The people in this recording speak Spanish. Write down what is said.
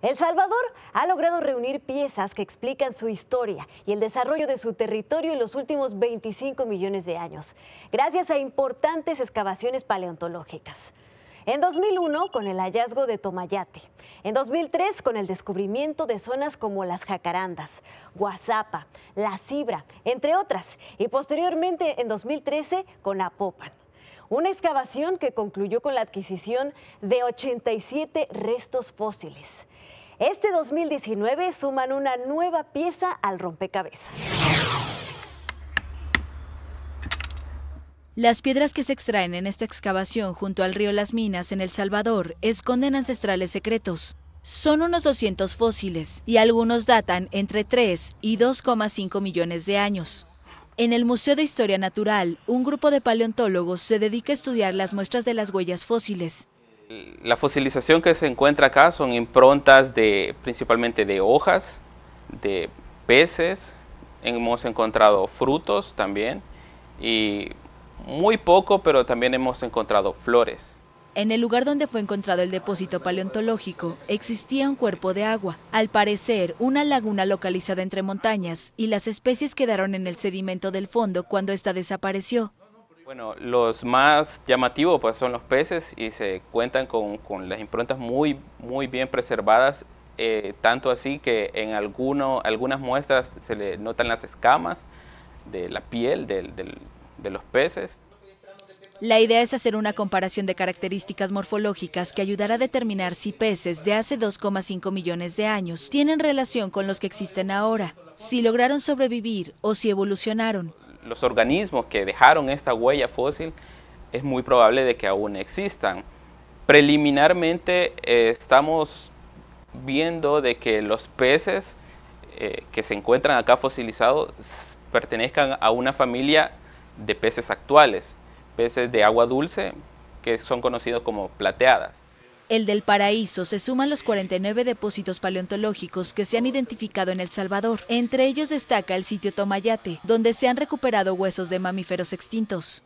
El Salvador ha logrado reunir piezas que explican su historia y el desarrollo de su territorio en los últimos 25 millones de años, gracias a importantes excavaciones paleontológicas. En 2001 con el hallazgo de Tomayate. En 2003 con el descubrimiento de zonas como las jacarandas, Guazapa, La Cibra, entre otras. Y posteriormente en 2013 con Apopan. Una excavación que concluyó con la adquisición de 87 restos fósiles este 2019 suman una nueva pieza al rompecabezas. Las piedras que se extraen en esta excavación junto al río Las Minas en El Salvador esconden ancestrales secretos. Son unos 200 fósiles y algunos datan entre 3 y 2,5 millones de años. En el Museo de Historia Natural, un grupo de paleontólogos se dedica a estudiar las muestras de las huellas fósiles. La fosilización que se encuentra acá son improntas de principalmente de hojas, de peces, hemos encontrado frutos también y muy poco, pero también hemos encontrado flores. En el lugar donde fue encontrado el depósito paleontológico existía un cuerpo de agua, al parecer una laguna localizada entre montañas, y las especies quedaron en el sedimento del fondo cuando esta desapareció. Bueno, los más llamativos pues, son los peces y se cuentan con, las improntas muy, muy bien preservadas, eh, tanto así que en alguno, algunas muestras se le notan las escamas de la piel de los peces. La idea es hacer una comparación de características morfológicas que ayudará a determinar si peces de hace 2,5 millones de años tienen relación con los que existen ahora, si lograron sobrevivir o si evolucionaron los organismos que dejaron esta huella fósil es muy probable de que aún existan. Preliminarmente eh, estamos viendo de que los peces eh, que se encuentran acá fosilizados pertenezcan a una familia de peces actuales, peces de agua dulce que son conocidos como plateadas el del Paraíso, se suman los 49 depósitos paleontológicos que se han identificado en El Salvador. Entre ellos destaca el sitio Tomayate, donde se han recuperado huesos de mamíferos extintos.